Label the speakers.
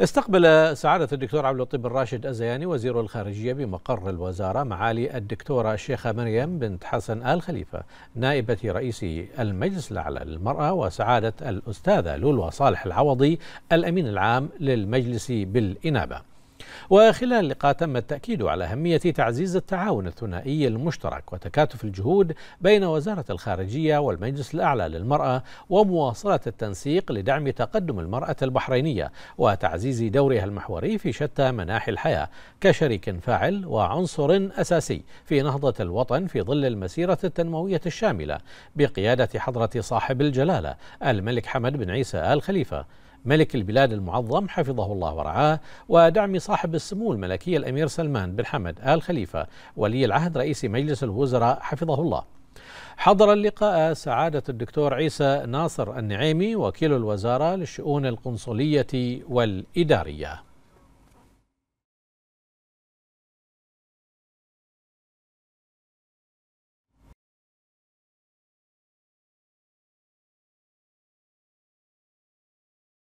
Speaker 1: استقبل سعادة الدكتور عبد اللطيف الراشد الزياني وزير الخارجية
Speaker 2: بمقر الوزارة معالي الدكتورة الشيخة مريم بنت حسن آل خليفة نائبة رئيس المجلس الأعلى للمرأة وسعادة الأستاذة لولو صالح العوضي الأمين العام للمجلس بالإنابة وخلال اللقاء تم التأكيد على أهمية تعزيز التعاون الثنائي المشترك وتكاتف الجهود بين وزارة الخارجية والمجلس الأعلى للمرأة ومواصلة التنسيق لدعم تقدم المرأة البحرينية وتعزيز دورها المحوري في شتى مناحي الحياة كشريك فاعل وعنصر أساسي في نهضة الوطن في ظل المسيرة التنموية الشاملة بقيادة حضرة صاحب الجلالة الملك حمد بن عيسى آل خليفة ملك البلاد المعظم حفظه الله ورعاه ودعم صاحب السمو الملكي الأمير سلمان بن حمد آل خليفة ولي العهد رئيس مجلس الوزراء حفظه الله حضر اللقاء سعادة الدكتور عيسى ناصر النعيمي وكيل الوزارة للشؤون
Speaker 1: القنصلية والإدارية